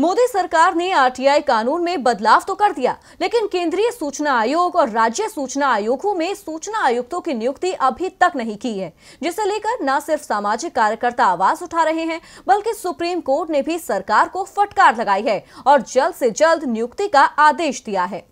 मोदी सरकार ने आरटीआई कानून में बदलाव तो कर दिया लेकिन केंद्रीय सूचना आयोग और राज्य सूचना आयोगों में सूचना आयुक्तों की नियुक्ति अभी तक नहीं की है जिसे लेकर न सिर्फ सामाजिक कार्यकर्ता आवाज उठा रहे हैं बल्कि सुप्रीम कोर्ट ने भी सरकार को फटकार लगाई है और जल्द से जल्द नियुक्ति का आदेश दिया है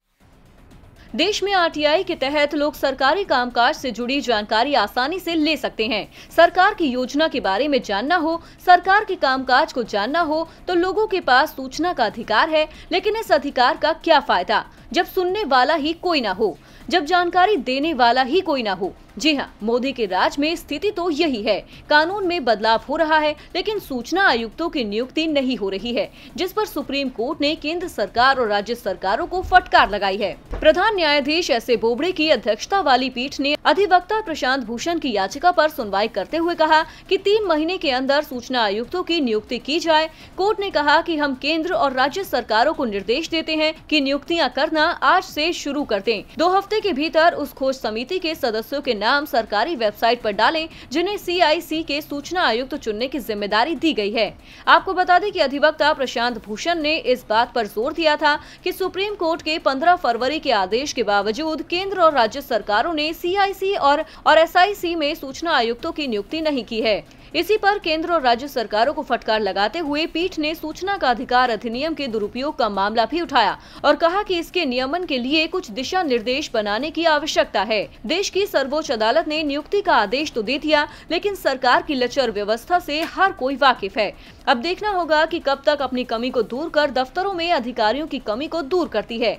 देश में आरटीआई के तहत लोग सरकारी कामकाज से जुड़ी जानकारी आसानी से ले सकते हैं सरकार की योजना के बारे में जानना हो सरकार के कामकाज को जानना हो तो लोगों के पास सूचना का अधिकार है लेकिन इस अधिकार का क्या फायदा जब सुनने वाला ही कोई ना हो जब जानकारी देने वाला ही कोई ना हो जी हाँ मोदी के राज में स्थिति तो यही है कानून में बदलाव हो रहा है लेकिन सूचना आयुक्तों की नियुक्ति नहीं हो रही है जिस पर सुप्रीम कोर्ट ने केंद्र सरकार और राज्य सरकारों को फटकार लगाई है प्रधान न्यायाधीश एस ए बोबड़े की अध्यक्षता वाली पीठ ने अधिवक्ता प्रशांत भूषण की याचिका पर सुनवाई करते हुए कहा कि तीन महीने के अंदर सूचना आयुक्तों की नियुक्ति की जाए कोर्ट ने कहा कि हम केंद्र और राज्य सरकारों को निर्देश देते हैं कि नियुक्तियां करना आज से शुरू कर दें दो हफ्ते के भीतर उस खोज समिति के सदस्यों के नाम सरकारी वेबसाइट आरोप डाले जिन्हें सी के सूचना आयुक्त चुनने की जिम्मेदारी दी गयी है आपको बता दें की अधिवक्ता प्रशांत भूषण ने इस बात आरोप जोर दिया था की सुप्रीम कोर्ट के पंद्रह फरवरी के आदेश के बावजूद केंद्र और राज्य सरकारों ने सीआईसी और और एसआईसी में सूचना आयुक्तों की नियुक्ति नहीं की है इसी पर केंद्र और राज्य सरकारों को फटकार लगाते हुए पीठ ने सूचना का अधिकार अधिनियम के दुरुपयोग का मामला भी उठाया और कहा कि इसके नियमन के लिए कुछ दिशा निर्देश बनाने की आवश्यकता है देश की सर्वोच्च अदालत ने नियुक्ति का आदेश तो दे दिया लेकिन सरकार की लचर व्यवस्था से हर कोई वाकिफ है अब देखना होगा की कब तक अपनी कमी को दूर कर दफ्तरों में अधिकारियों की कमी को दूर करती है